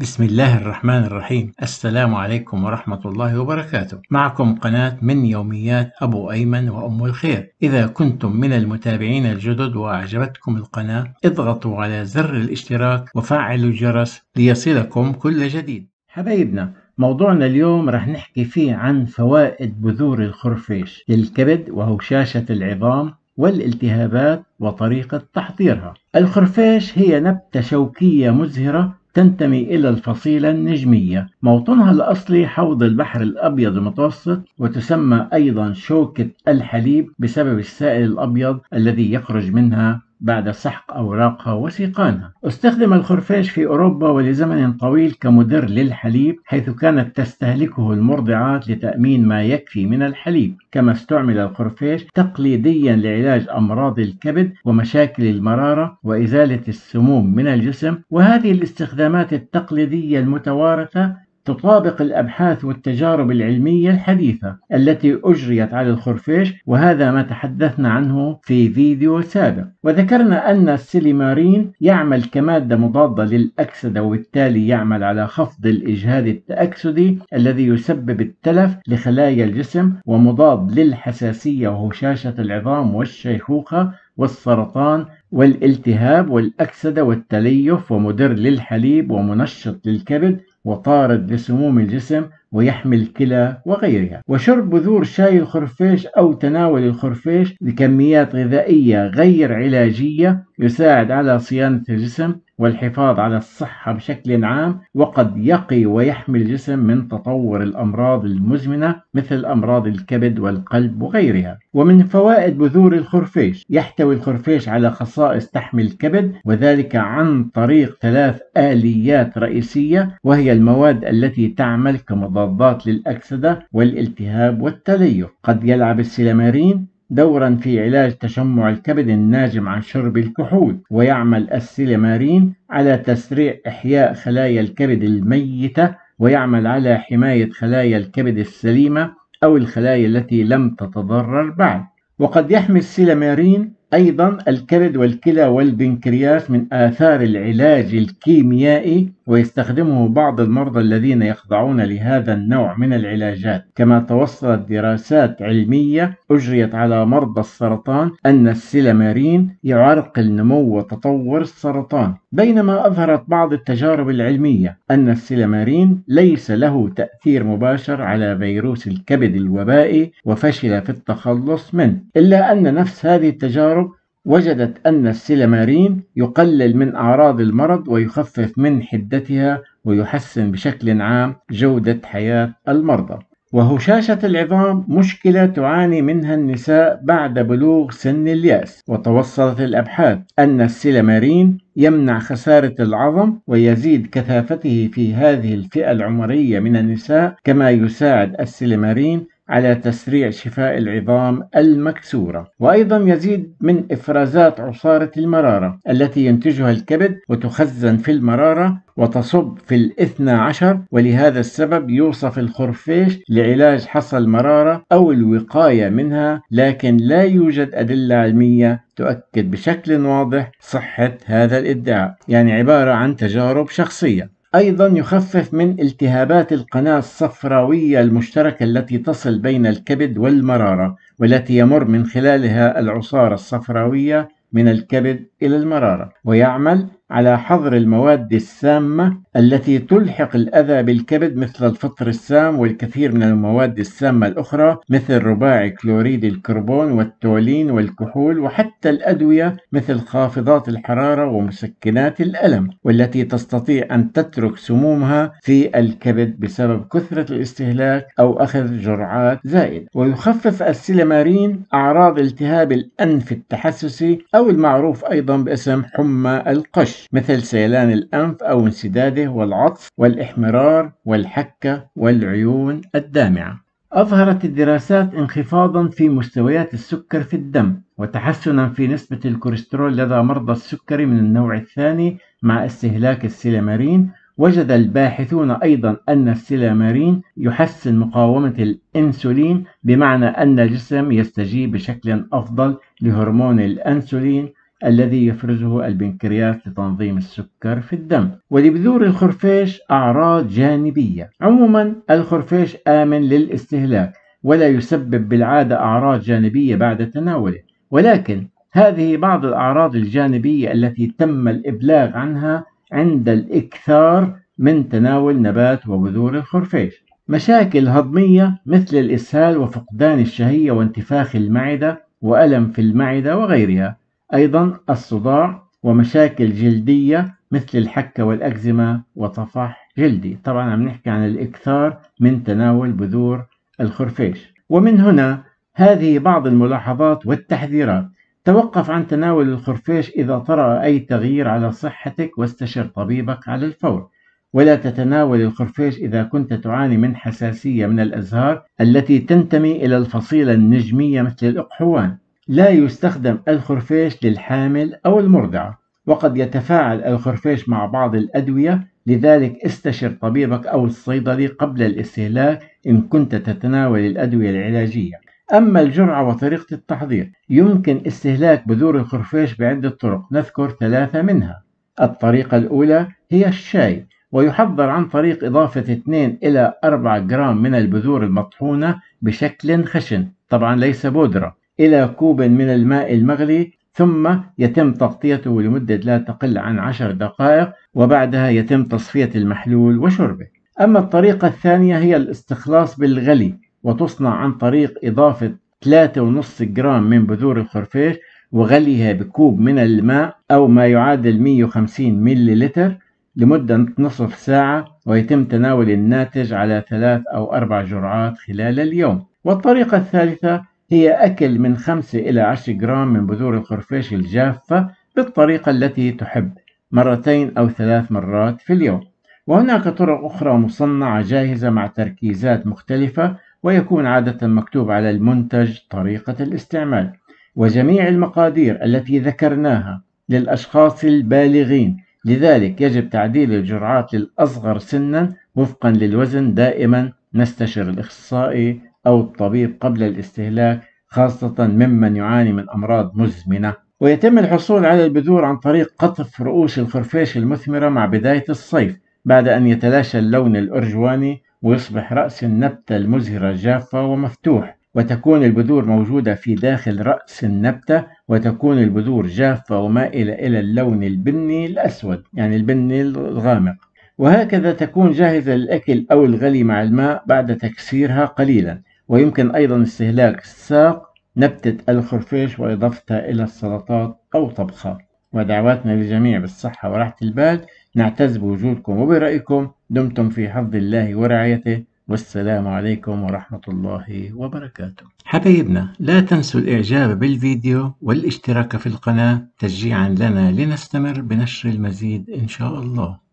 بسم الله الرحمن الرحيم السلام عليكم ورحمة الله وبركاته معكم قناة من يوميات أبو أيمن وأم الخير إذا كنتم من المتابعين الجدد وأعجبتكم القناة اضغطوا على زر الاشتراك وفعلوا الجرس ليصلكم كل جديد حبايبنا موضوعنا اليوم رح نحكي فيه عن فوائد بذور الخرفيش للكبد وهشاشة العظام والالتهابات وطريقة تحضيرها الخرفيش هي نبتة شوكية مزهرة تنتمي إلى الفصيلة النجمية موطنها الأصلي حوض البحر الأبيض المتوسط وتسمى أيضا شوكة الحليب بسبب السائل الأبيض الذي يخرج منها بعد سحق أوراقها وسيقانها استخدم الخرفاش في أوروبا ولزمن طويل كمدر للحليب حيث كانت تستهلكه المرضعات لتأمين ما يكفي من الحليب كما استعمل الخرفاش تقليديا لعلاج أمراض الكبد ومشاكل المرارة وإزالة السموم من الجسم وهذه الاستخدامات التقليدية المتوارثة تطابق الأبحاث والتجارب العلمية الحديثة التي أجريت على الخرفيش وهذا ما تحدثنا عنه في فيديو سابق وذكرنا أن السيليمارين يعمل كمادة مضادة للأكسدة وبالتالي يعمل على خفض الإجهاد التأكسدي الذي يسبب التلف لخلايا الجسم ومضاد للحساسية وهشاشة العظام والشيخوخة والسرطان والالتهاب والأكسدة والتليف ومدر للحليب ومنشط للكبد وطارد لسموم الجسم ويحمي الكلى وغيرها وشرب بذور شاي الخرفيش أو تناول الخرفيش لكميات غذائية غير علاجية يساعد على صيانة الجسم والحفاظ على الصحة بشكل عام وقد يقي ويحمي الجسم من تطور الأمراض المزمنة مثل أمراض الكبد والقلب وغيرها ومن فوائد بذور الخرفيش يحتوي الخرفيش على خصائص تحمي الكبد وذلك عن طريق ثلاث آليات رئيسية وهي المواد التي تعمل كمضادات للأكسدة والالتهاب والتليف قد يلعب السلمارين دورا في علاج تشمع الكبد الناجم عن شرب الكحول ويعمل السيلمارين على تسريع إحياء خلايا الكبد الميتة ويعمل على حماية خلايا الكبد السليمة أو الخلايا التي لم تتضرر بعد وقد يحمي السيلمارين أيضا الكبد والكلى والبنكرياس من آثار العلاج الكيميائي ويستخدمه بعض المرضى الذين يخضعون لهذا النوع من العلاجات كما توصلت دراسات علمية أجريت على مرضى السرطان أن السيلامارين يعرقل نمو وتطور السرطان بينما أظهرت بعض التجارب العلمية أن السيلامارين ليس له تأثير مباشر على فيروس الكبد الوبائي وفشل في التخلص منه إلا أن نفس هذه التجارب وجدت أن السيلامارين يقلل من أعراض المرض ويخفف من حدتها ويحسن بشكل عام جودة حياة المرضى وهشاشة العظام مشكلة تعاني منها النساء بعد بلوغ سن اليأس وتوصلت الأبحاث أن السيلامارين يمنع خسارة العظم ويزيد كثافته في هذه الفئة العمرية من النساء كما يساعد السيلامارين على تسريع شفاء العظام المكسورة وأيضا يزيد من إفرازات عصارة المرارة التي ينتجها الكبد وتخزن في المرارة وتصب في الاثنى عشر ولهذا السبب يوصف الخرفيش لعلاج حصى المرارة أو الوقاية منها لكن لا يوجد أدلة علمية تؤكد بشكل واضح صحة هذا الادعاء يعني عبارة عن تجارب شخصية أيضا يخفف من التهابات القناة الصفراوية المشتركة التي تصل بين الكبد والمرارة والتي يمر من خلالها العصارة الصفراوية من الكبد إلى المرارة ويعمل على حظر المواد السامة التي تلحق الأذى بالكبد مثل الفطر السام والكثير من المواد السامة الأخرى مثل رباعي كلوريد الكربون والتولين والكحول وحتى الأدوية مثل خافضات الحرارة ومسكنات الألم والتي تستطيع أن تترك سمومها في الكبد بسبب كثرة الاستهلاك أو أخذ جرعات زائدة ويخفف السيلامارين أعراض التهاب الأنف التحسسي أو المعروف أيضا باسم حمى القش الرش مثل سيلان الأنف أو انسداده والعطف والإحمرار والحكة والعيون الدامعة أظهرت الدراسات انخفاضا في مستويات السكر في الدم وتحسنا في نسبة الكوليسترول لدى مرضى السكري من النوع الثاني مع استهلاك السيلامارين وجد الباحثون أيضا أن السيلامارين يحسن مقاومة الأنسولين بمعنى أن الجسم يستجيب بشكل أفضل لهرمون الأنسولين الذي يفرزه البنكرياس لتنظيم السكر في الدم ولبذور الخرفيش أعراض جانبية عموما الخرفيش آمن للاستهلاك ولا يسبب بالعادة أعراض جانبية بعد تناوله ولكن هذه بعض الأعراض الجانبية التي تم الإبلاغ عنها عند الإكثار من تناول نبات وبذور الخرفيش مشاكل هضمية مثل الإسهال وفقدان الشهية وانتفاخ المعدة وألم في المعدة وغيرها أيضا الصداع ومشاكل جلدية مثل الحكة والأكزيما وطفح جلدي طبعا عم نحكي عن الإكثار من تناول بذور الخرفيش ومن هنا هذه بعض الملاحظات والتحذيرات توقف عن تناول الخرفيش إذا طرأ أي تغيير على صحتك واستشر طبيبك على الفور ولا تتناول الخرفيش إذا كنت تعاني من حساسية من الأزهار التي تنتمي إلى الفصيلة النجمية مثل الأقحوان لا يستخدم الخرفيش للحامل أو المرضعة وقد يتفاعل الخرفيش مع بعض الأدوية لذلك استشر طبيبك أو الصيدلي قبل الاستهلاك إن كنت تتناول الأدوية العلاجية أما الجرعة وطريقة التحضير يمكن استهلاك بذور الخرفيش بعدة طرق نذكر ثلاثة منها الطريقة الأولى هي الشاي ويحضر عن طريق إضافة 2 إلى 4 جرام من البذور المطحونة بشكل خشن طبعا ليس بودرة إلى كوب من الماء المغلي ثم يتم تغطيته لمدة لا تقل عن عشر دقائق وبعدها يتم تصفية المحلول وشربه أما الطريقة الثانية هي الاستخلاص بالغلي وتصنع عن طريق إضافة 3.5 جرام من بذور الخرفيش وغليها بكوب من الماء أو ما يعادل 150 مليلتر لمدة نصف ساعة ويتم تناول الناتج على ثلاث أو أربع جرعات خلال اليوم والطريقة الثالثة هي أكل من 5 إلى 10 جرام من بذور الخرفيش الجافة بالطريقة التي تحب مرتين أو ثلاث مرات في اليوم وهناك طرق أخرى مصنعة جاهزة مع تركيزات مختلفة ويكون عادة مكتوب على المنتج طريقة الاستعمال وجميع المقادير التي ذكرناها للأشخاص البالغين لذلك يجب تعديل الجرعات للأصغر سنا وفقا للوزن دائما نستشر الأخصائي أو الطبيب قبل الاستهلاك خاصة ممن يعاني من أمراض مزمنة ويتم الحصول على البذور عن طريق قطف رؤوس الخرفيش المثمرة مع بداية الصيف بعد أن يتلاشى اللون الأرجواني ويصبح رأس النبتة المزهرة جافة ومفتوح وتكون البذور موجودة في داخل رأس النبتة وتكون البذور جافة ومائلة إلى اللون البني الأسود يعني البني الغامق وهكذا تكون جاهزة للأكل أو الغلي مع الماء بعد تكسيرها قليلا ويمكن أيضا استهلاك ساق نبتة الخرفيش وإضافتها إلى السلطات أو طبخها ودعواتنا للجميع بالصحة وراحة البال نعتز بوجودكم وبرأيكم دمتم في حفظ الله ورعايته والسلام عليكم ورحمة الله وبركاته حبايبنا لا تنسوا الإعجاب بالفيديو والاشتراك في القناة تشجيعا لنا لنستمر بنشر المزيد إن شاء الله